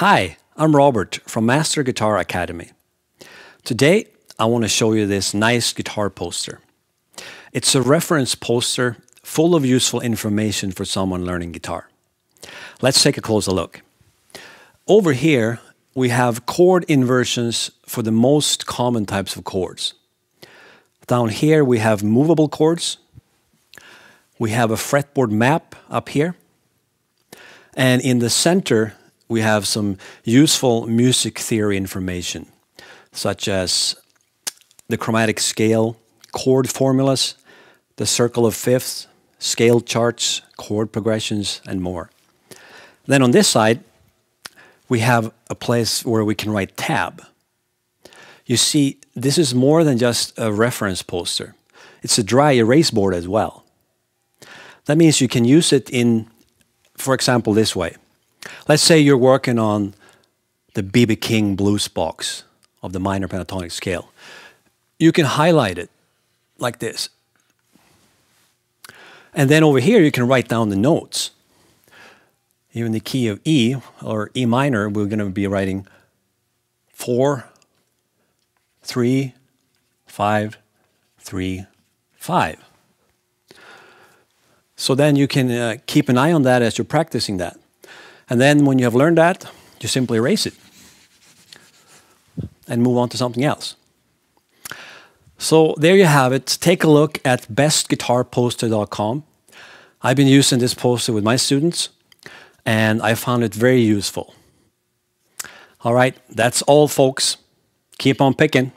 Hi, I'm Robert from Master Guitar Academy. Today I want to show you this nice guitar poster. It's a reference poster full of useful information for someone learning guitar. Let's take a closer look. Over here we have chord inversions for the most common types of chords. Down here we have movable chords. We have a fretboard map up here. And in the center we have some useful music theory information, such as the chromatic scale, chord formulas, the circle of fifths, scale charts, chord progressions, and more. Then on this side, we have a place where we can write tab. You see, this is more than just a reference poster. It's a dry erase board as well. That means you can use it in, for example, this way. Let's say you're working on the BB King blues box of the minor pentatonic scale. You can highlight it like this. And then over here, you can write down the notes. Even the key of E or E minor, we're going to be writing four, three, five, three, five. So then you can uh, keep an eye on that as you're practicing that. And then when you have learned that, you simply erase it and move on to something else. So there you have it. Take a look at bestguitarposter.com. I've been using this poster with my students and I found it very useful. All right, that's all, folks. Keep on picking.